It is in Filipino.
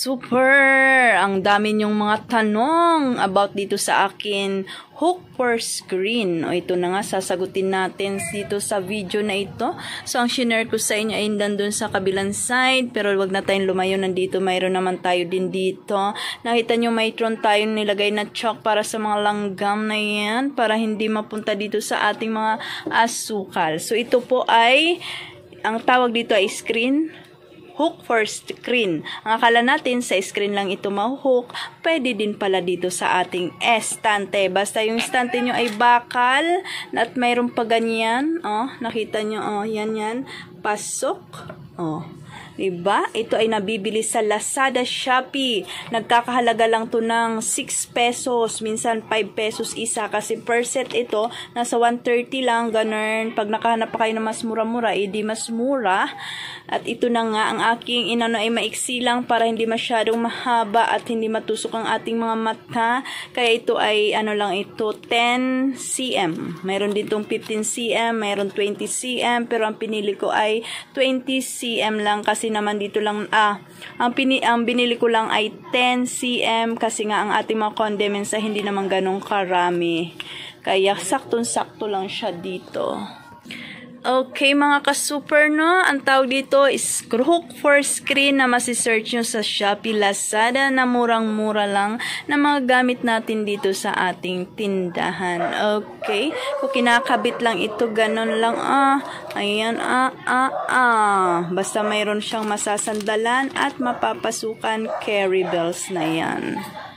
Super! Ang dami niyong mga tanong about dito sa akin hook for screen. O ito na nga, sasagutin natin dito sa video na ito. So, ang shinare ko sa inyo ay nandun sa kabilang side. Pero wag na tayong lumayo nandito. Mayroon naman tayo din dito. Nakita nyo, mayroon tayo nilagay na chalk para sa mga langgam na yan. Para hindi mapunta dito sa ating mga asukal. So, ito po ay, ang tawag dito ay screen hook for screen. Ang akala natin sa screen lang ito mahuhook, pwede din pala dito sa ating estante. Basta yung estante nyo ay bakal at mayroon pa ganyan. Oh, nakita nyo, oh, yan yan. Pasok. Oh, Diba? Ito ay nabibili sa Lazada Shopee. Nagkakahalaga lang to ng 6 pesos. Minsan 5 pesos isa. Kasi per set ito, nasa 130 lang. Ganun. Pag nakahanap pa kayo ng mas mura-mura, edi eh, mas mura. At ito na nga, ang aking inano ay maiksi lang para hindi masyadong mahaba at hindi matusok ang ating mga mata. Kaya ito ay ano lang ito, 10 cm. Mayroon din tong 15 cm, mayroon 20 cm. Pero ang pinili ko ay 20 cm lang lang kasi naman dito lang, ah, ang, pini, ang binili ko lang ay 10 cm kasi nga ang ating mga condiments ay hindi naman ganong karami. Kaya saktong-sakto lang siya dito. Okay mga ka-super no, ang tawag dito is hook for screen na masi-search nyo sa Shopee Lazada na murang-mura lang na mga gamit natin dito sa ating tindahan. Okay, kung kinakabit lang ito, ganun lang ah, ayan ah ah ah. Basta mayroon siyang masasandalan at mapapasukan carry bells na yan.